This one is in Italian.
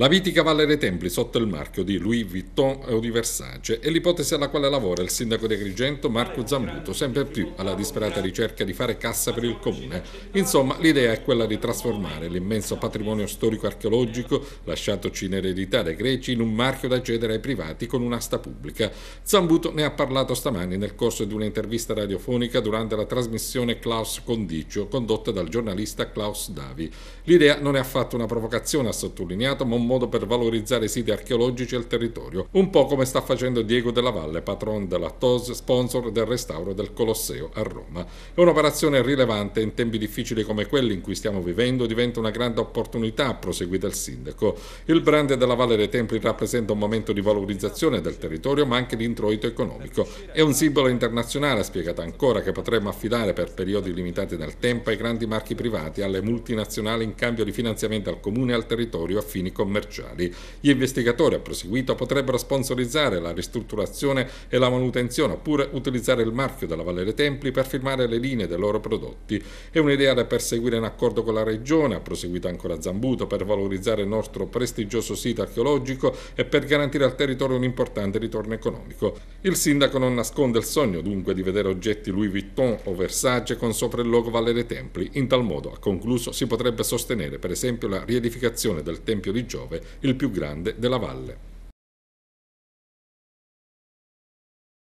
La Vitica Valle dei Templi sotto il marchio di Louis Vuitton e di è l'ipotesi alla quale lavora il sindaco di Agrigento Marco Zambuto, sempre più alla disperata ricerca di fare cassa per il comune. Insomma, l'idea è quella di trasformare l'immenso patrimonio storico-archeologico lasciatoci in eredità dai greci in un marchio da cedere ai privati con un'asta pubblica. Zambuto ne ha parlato stamani nel corso di un'intervista radiofonica durante la trasmissione Klaus Condicio condotta dal giornalista Klaus Davi. L'idea non è affatto una provocazione, ha sottolineato, ma un modo per valorizzare i siti archeologici e il territorio, un po' come sta facendo Diego della Valle, patron della TOS, sponsor del restauro del Colosseo a Roma. È un'operazione rilevante in tempi difficili come quelli in cui stiamo vivendo, diventa una grande opportunità, proseguì il sindaco. Il brand della Valle dei Templi rappresenta un momento di valorizzazione del territorio, ma anche di introito economico. È un simbolo internazionale, spiegata ancora, che potremmo affidare per periodi limitati nel tempo ai grandi marchi privati, alle multinazionali in cambio di finanziamento al comune e al territorio a fini commerciali commerciali. Gli investigatori, ha proseguito, potrebbero sponsorizzare la ristrutturazione e la manutenzione oppure utilizzare il marchio della Valere Templi per firmare le linee dei loro prodotti. È un'idea da perseguire in accordo con la Regione, ha proseguito ancora Zambuto, per valorizzare il nostro prestigioso sito archeologico e per garantire al territorio un importante ritorno economico. Il sindaco non nasconde il sogno dunque di vedere oggetti Louis Vuitton o Versace con sopra il logo Valere Templi. In tal modo, ha concluso, si potrebbe sostenere per esempio la riedificazione del Tempio di Giove Giove, il più grande della valle.